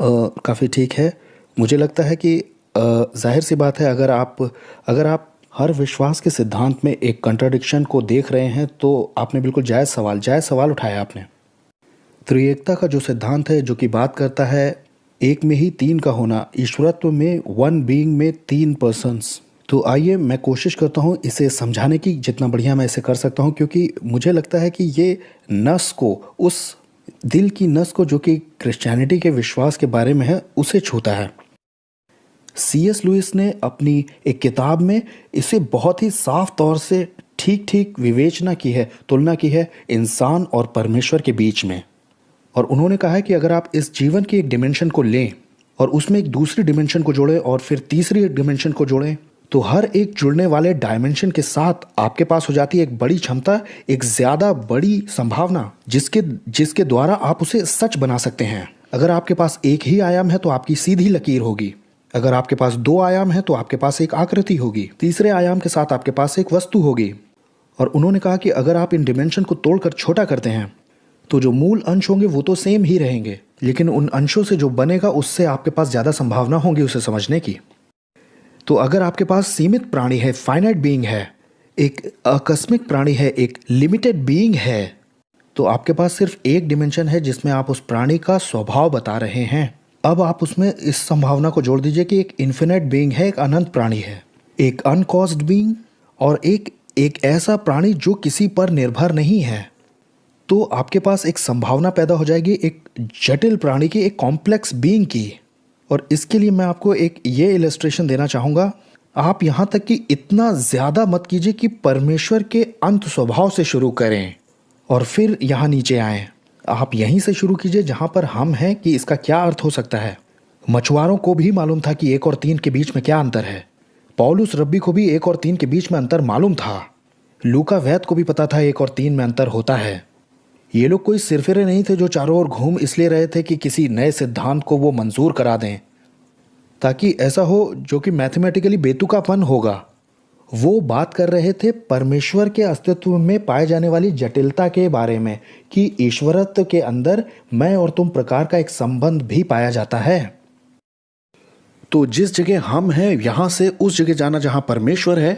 काफ़ी ठीक है मुझे लगता है कि जाहिर सी बात है अगर आप अगर आप हर विश्वास के सिद्धांत में एक कंट्राडिक्शन को देख रहे हैं तो आपने बिल्कुल जायज़ सवाल जायज़ सवाल उठाया आपने त्रिएकता का जो सिद्धांत है जो कि बात करता है एक में ही तीन का होना ईश्वरत्व में वन बीइंग में तीन पर्सनस तो आइए मैं कोशिश करता हूँ इसे समझाने की जितना बढ़िया मैं इसे कर सकता हूँ क्योंकि मुझे लगता है कि ये नस को उस दिल की नस को जो कि क्रिश्चियनिटी के विश्वास के बारे में है उसे छूता है सी एस लुइस ने अपनी एक किताब में इसे बहुत ही साफ तौर से ठीक ठीक विवेचना की है तुलना की है इंसान और परमेश्वर के बीच में और उन्होंने कहा है कि अगर आप इस जीवन की एक डिमेंशन को लें और उसमें एक दूसरी डिमेंशन को जोड़ें और फिर तीसरी डिमेंशन को जोड़ें तो हर एक जुड़ने वाले डायमेंशन के साथ आपके पास हो जाती है एक बड़ी क्षमता एक ज़्यादा बड़ी संभावना जिसके जिसके द्वारा आप उसे सच बना सकते हैं अगर आपके पास एक ही आयाम है तो आपकी सीधी लकीर होगी अगर आपके पास दो आयाम है तो आपके पास एक आकृति होगी तीसरे आयाम के साथ आपके पास एक वस्तु होगी और उन्होंने कहा कि अगर आप इन डिमेंशन को तोड़कर छोटा करते हैं तो जो मूल अंश होंगे वो तो सेम ही रहेंगे लेकिन उन अंशों से जो बनेगा उससे आपके पास ज़्यादा संभावना होगी उसे समझने की तो अगर आपके पास सीमित प्राणी है फाइनाइट बीइंग है एक आकस्मिक प्राणी है एक लिमिटेड बीइंग है तो आपके पास सिर्फ एक डिमेंशन है जिसमें आप उस प्राणी का स्वभाव बता रहे हैं अब आप उसमें इस संभावना को जोड़ दीजिए कि एक इन्फिनेट बीइंग है एक अनंत प्राणी है एक अनकॉस्ड बीइंग और एक एक ऐसा प्राणी जो किसी पर निर्भर नहीं है तो आपके पास एक संभावना पैदा हो जाएगी एक जटिल प्राणी की एक कॉम्प्लेक्स बीइंग की और इसके लिए मैं आपको एक ये इलेस्ट्रेशन देना चाहूँगा आप यहाँ तक कि इतना ज़्यादा मत कीजिए कि परमेश्वर के अंत स्वभाव से शुरू करें और फिर यहाँ नीचे आए आप यहीं से शुरू कीजिए जहाँ पर हम हैं कि इसका क्या अर्थ हो सकता है मछुआरों को भी मालूम था कि एक और तीन के बीच में क्या अंतर है पॉलुस रब्बी को भी एक और तीन के बीच में अंतर मालूम था लूका वैद को भी पता था एक और तीन में अंतर होता है ये लोग कोई सिरफिरे नहीं थे जो चारों ओर घूम इसलिए रहे थे कि किसी नए सिद्धांत को वो मंजूर करा दें ताकि ऐसा हो जो कि मैथमेटिकली बेतुकापन होगा वो बात कर रहे थे परमेश्वर के अस्तित्व में पाए जाने वाली जटिलता के बारे में कि ईश्वरत्व के अंदर मैं और तुम प्रकार का एक संबंध भी पाया जाता है तो जिस जगह हम हैं यहाँ से उस जगह जाना जहाँ परमेश्वर है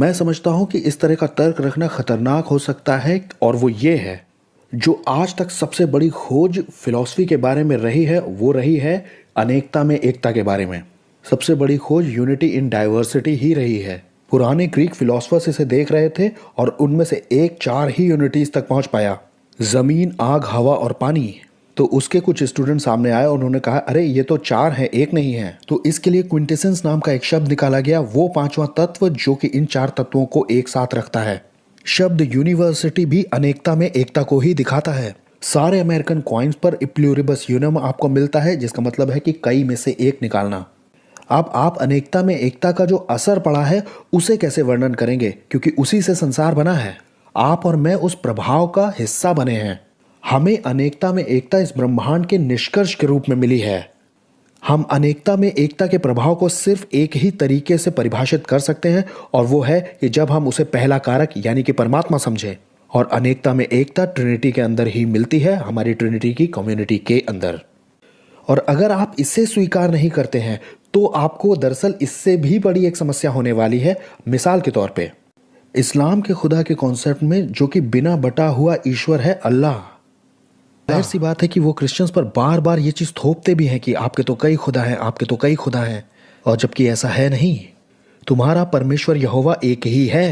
मैं समझता हूँ कि इस तरह का तर्क रखना खतरनाक हो सकता है और वो ये है जो आज तक सबसे बड़ी खोज फिलॉसफी के बारे में रही है वो रही है अनेकता में एकता के बारे में सबसे बड़ी खोज यूनिटी इन डाइवर्सिटी ही रही है पुराने ग्रीक फिलोसफर्स इसे देख रहे थे और उनमें से एक चार ही यूनिटीज तक पहुंच पाया ज़मीन आग हवा और पानी तो उसके कुछ स्टूडेंट सामने आए और उन्होंने कहा अरे ये तो चार है एक नहीं है तो इसके लिए क्विंटेसेंस नाम का एक शब्द निकाला गया वो पांचवा तत्व जो कि इन चार तत्वों को एक साथ रखता है शब्द यूनिवर्सिटी भी अनेकता में एकता को ही दिखाता है सारे अमेरिकन कॉइन्स पर इप्लूरिबस यूनम आपको मिलता है जिसका मतलब है कि कई में से एक निकालना आप आप अनेकता में एकता का जो असर पड़ा है उसे कैसे वर्णन करेंगे क्योंकि उसी से संसार बना है आप और मैं उस प्रभाव का हिस्सा बने हैं हमें अनेकता में एकता इस ब्रह्मांड के निष्कर्ष के रूप में मिली है हम अनेकता में एकता के प्रभाव को सिर्फ एक ही तरीके से परिभाषित कर सकते हैं और वो है कि जब हम उसे पहला कारक यानी कि परमात्मा समझें और अनेकता में एकता ट्रिनिटी के अंदर ही मिलती है हमारी ट्रिनिटी की कम्युनिटी के अंदर और अगर आप इसे स्वीकार नहीं करते हैं तो आपको दरअसल इससे भी बड़ी एक समस्या होने वाली है मिसाल के तौर पे इस्लाम के खुदा के कॉन्सेप्ट में जो कि बिना बटा हुआ ईश्वर है अल्लाह हाँ। जाहिर सी बात है कि वो क्रिश्चियंस पर बार बार ये चीज़ थोपते भी हैं कि आपके तो कई खुदा हैं आपके तो कई खुदा हैं और जबकि ऐसा है नहीं तुम्हारा परमेश्वर यहोवा एक ही है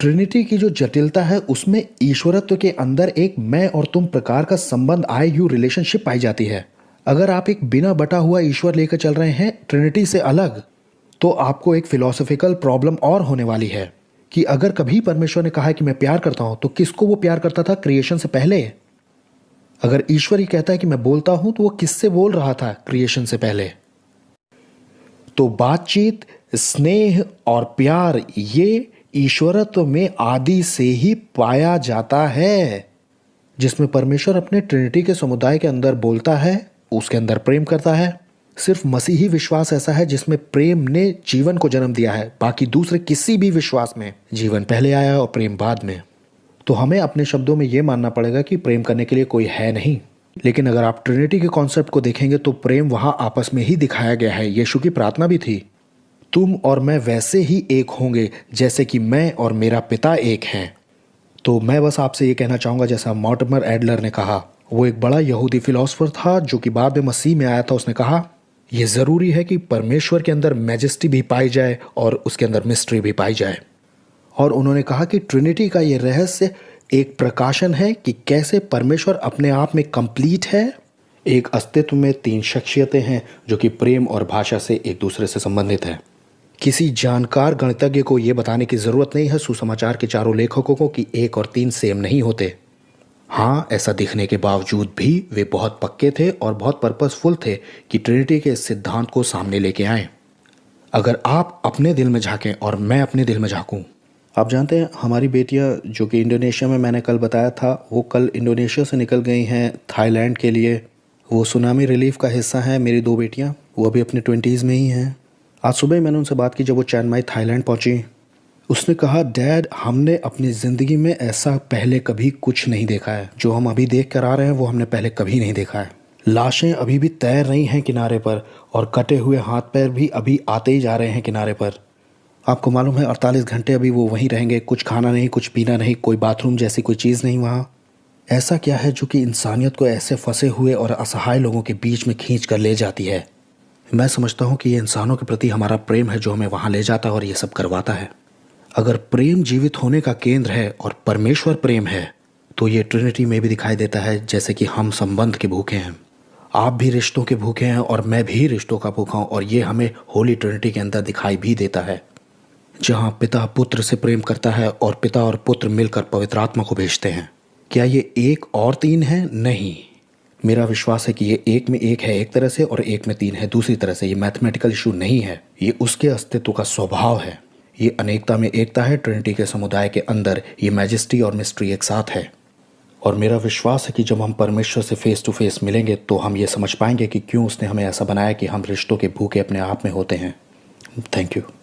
ट्रिनिटी की जो जटिलता है उसमें ईश्वरत्व के अंदर एक मैं और तुम प्रकार का संबंध आई यू रिलेशनशिप पाई जाती है अगर आप एक बिना बटा हुआ ईश्वर लेकर चल रहे हैं ट्रिनिटी से अलग तो आपको एक फिलोसफिकल प्रॉब्लम और होने वाली है कि अगर कभी परमेश्वर ने कहा है कि मैं प्यार करता हूं तो किसको वो प्यार करता था क्रिएशन से पहले अगर ईश्वर ही कहता है कि मैं बोलता हूं तो वो किससे बोल रहा था क्रिएशन से पहले तो बातचीत स्नेह और प्यार ये ईश्वरत्व में आदि से ही पाया जाता है जिसमें परमेश्वर अपने ट्रिनिटी के समुदाय के अंदर बोलता है उसके अंदर प्रेम करता है सिर्फ मसीही विश्वास ऐसा है जिसमें प्रेम ने जीवन को जन्म दिया है बाकी दूसरे किसी भी विश्वास में जीवन पहले आया और प्रेम बाद में तो हमें अपने शब्दों में ये मानना पड़ेगा कि प्रेम करने के लिए कोई है नहीं लेकिन अगर आप ट्रिनिटी के कॉन्सेप्ट को देखेंगे तो प्रेम वहाँ आपस में ही दिखाया गया है यीशु की प्रार्थना भी थी तुम और मैं वैसे ही एक होंगे जैसे कि मैं और मेरा पिता एक हैं तो मैं बस आपसे ये कहना चाहूँगा जैसा मॉटमर एडलर ने कहा वो एक बड़ा यहूदी फिलोसफर था जो कि बाद में मसीह में आया था उसने कहा यह ज़रूरी है कि परमेश्वर के अंदर मैजेस्टी भी पाई जाए और उसके अंदर मिस्ट्री भी पाई जाए और उन्होंने कहा कि ट्रिनिटी का ये रहस्य एक प्रकाशन है कि कैसे परमेश्वर अपने आप में कंप्लीट है एक अस्तित्व में तीन शख्सियतें हैं जो कि प्रेम और भाषा से एक दूसरे से संबंधित है किसी जानकार गणितज्ञ को यह बताने की ज़रूरत नहीं है सुसमाचार के चारों लेखकों को कि एक और तीन सेम नहीं होते हाँ ऐसा दिखने के बावजूद भी वे बहुत पक्के थे और बहुत पर्पसफुल थे कि ट्रिनिटी के इस सिद्धांत को सामने लेके आए अगर आप अपने दिल में झांकें और मैं अपने दिल में झांकूं आप जानते हैं हमारी बेटियां जो कि इंडोनेशिया में मैंने कल बताया था वो कल इंडोनेशिया से निकल गई हैं थाईलैंड के लिए वो सुनामी रिलीफ का हिस्सा हैं मेरी दो बेटियां वो अभी अपने ट्वेंटीज़ में ही हैं आज सुबह मैंने उनसे बात की जब वो चैनमाई थाईलैंड पहुंची उसने कहा डैड हमने अपनी ज़िंदगी में ऐसा पहले कभी कुछ नहीं देखा है जो हम अभी देख कर आ रहे हैं वो हमने पहले कभी नहीं देखा है लाशें अभी भी तैर रही हैं किनारे पर और कटे हुए हाथ पैर भी अभी आते ही जा रहे हैं किनारे पर आपको मालूम है अड़तालीस घंटे अभी वो वहीं रहेंगे कुछ खाना नहीं कुछ पीना नहीं कोई बाथरूम जैसी कोई चीज़ नहीं वहाँ ऐसा क्या है जो कि इंसानियत को ऐसे फंसे हुए और असहाय लोगों के बीच में खींच कर ले जाती है मैं समझता हूँ कि ये इंसानों के प्रति हमारा प्रेम है जो हमें वहाँ ले जाता है और ये सब करवाता है अगर प्रेम जीवित होने का केंद्र है और परमेश्वर प्रेम है तो ये ट्रिनिटी में भी दिखाई देता है जैसे कि हम संबंध के भूखे हैं आप भी रिश्तों के भूखे हैं और मैं भी रिश्तों का भूखा हूँ और ये हमें होली ट्रिनिटी के अंदर दिखाई भी देता है जहां पिता पुत्र से प्रेम करता है और पिता और पुत्र मिलकर पवित्र आत्मा को भेजते हैं क्या ये एक और तीन है नहीं मेरा विश्वास है कि ये एक में एक है एक तरह से और एक में तीन है दूसरी तरह से ये मैथमेटिकल इशू नहीं है ये उसके अस्तित्व का स्वभाव है ये अनेकता में एकता है ट्रिनिटी के समुदाय के अंदर ये मैजिस्ट्री और मिस्ट्री एक साथ है और मेरा विश्वास है कि जब हम परमेश्वर से फेस टू फेस मिलेंगे तो हम ये समझ पाएंगे कि क्यों उसने हमें ऐसा बनाया कि हम रिश्तों के भूखे अपने आप में होते हैं थैंक यू